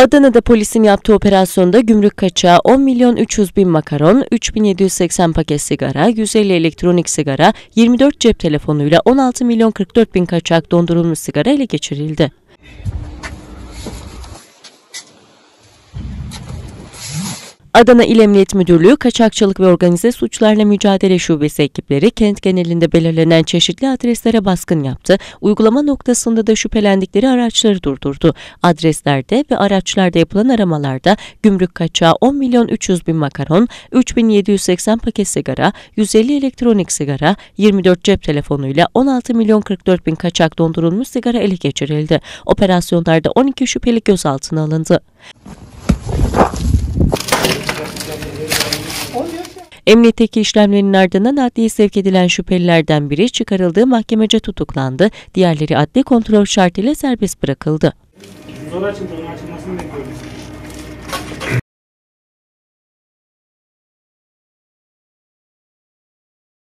Adana'da polisin yaptığı operasyonda gümrük kaçağı 10 milyon 300 bin makaron, 3780 paket sigara, 150 elektronik sigara, 24 cep telefonuyla 16 milyon 44 bin kaçak dondurulmuş sigara ele geçirildi. Adana İl Emniyet Müdürlüğü Kaçakçılık ve Organize Suçlarla Mücadele Şubesi ekipleri kent genelinde belirlenen çeşitli adreslere baskın yaptı. Uygulama noktasında da şüphelendikleri araçları durdurdu. Adreslerde ve araçlarda yapılan aramalarda gümrük kaçağı 10 milyon 300 bin makaron, 3780 paket sigara, 150 elektronik sigara, 24 cep telefonuyla 16 milyon 44 bin kaçak dondurulmuş sigara ele geçirildi. Operasyonlarda 12 şüpheli gözaltına alındı. Emniyetteki işlemlerin ardından adliye sevk edilen şüphelilerden biri çıkarıldığı mahkemece tutuklandı. Diğerleri adli kontrol şartıyla serbest bırakıldı. Zor açıldı, açılmasını bekliyoruz.